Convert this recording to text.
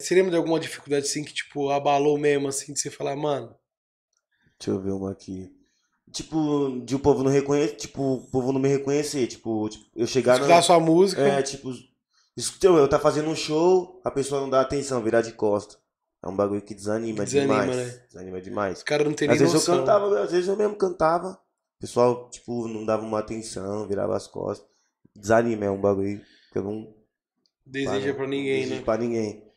Você lembra de alguma dificuldade assim que, tipo, abalou mesmo, assim, de você falar, mano? Deixa eu ver uma aqui. Tipo, de o povo não reconhecer, tipo, o povo não me reconhecer, tipo, tipo eu chegar Escutar na... sua música. É, tipo, eu, eu tá fazendo um show, a pessoa não dá atenção, virar de costa. É um bagulho que desanima, desanima demais. Né? Desanima demais. O cara não tem às vezes noção. eu cantava, às vezes eu mesmo cantava. O pessoal, tipo, não dava uma atenção, virava as costas. Desanima, é um bagulho que eu não. Deseja para, pra ninguém, não né? Pra ninguém.